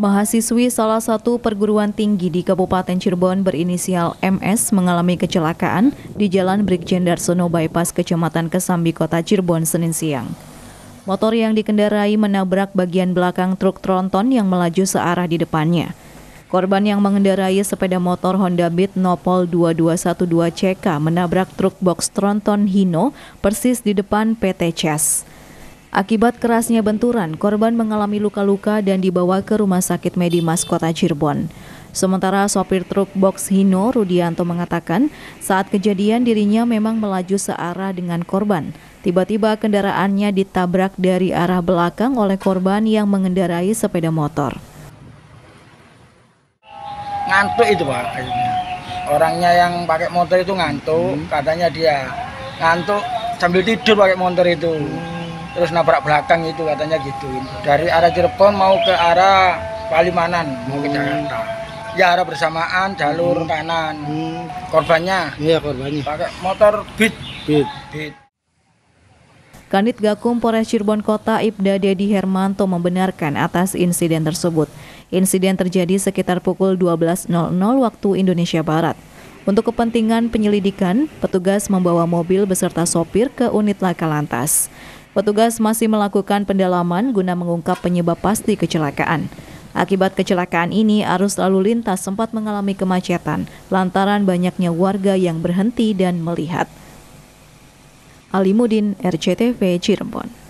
Mahasiswi salah satu perguruan tinggi di Kabupaten Cirebon berinisial MS mengalami kecelakaan di Jalan Brigjen Darsono Bypass Kecamatan Kesambi Kota Cirebon Senin siang. Motor yang dikendarai menabrak bagian belakang truk tronton yang melaju searah di depannya. Korban yang mengendarai sepeda motor Honda Beat Nopol 2212 CK menabrak truk box tronton Hino persis di depan PT Chess. Akibat kerasnya benturan, korban mengalami luka-luka dan dibawa ke Rumah Sakit Medimas Kota Cirebon. Sementara sopir truk box Hino Rudianto mengatakan saat kejadian dirinya memang melaju searah dengan korban. Tiba-tiba kendaraannya ditabrak dari arah belakang oleh korban yang mengendarai sepeda motor. Ngantuk itu pak, orangnya yang pakai motor itu ngantuk, hmm. katanya dia ngantuk sambil tidur pakai motor itu. Hmm terus nabrak belakang itu katanya gitu dari arah Cirebon mau ke arah Palimanan mau ke oh. Jakarta ya arah bersamaan jalur hmm. kanan hmm. korbannya iya korbannya pakai motor beat beat, beat. Kanit Gakum Polres Cirebon Kota Ibda Dedi Hermanto membenarkan atas insiden tersebut. Insiden terjadi sekitar pukul 12.00 waktu Indonesia Barat. Untuk kepentingan penyelidikan, petugas membawa mobil beserta sopir ke unit laka lantas. Petugas masih melakukan pendalaman guna mengungkap penyebab pasti kecelakaan. Akibat kecelakaan ini, arus lalu lintas sempat mengalami kemacetan lantaran banyaknya warga yang berhenti dan melihat. Alimudin, RCTV, Cirebon.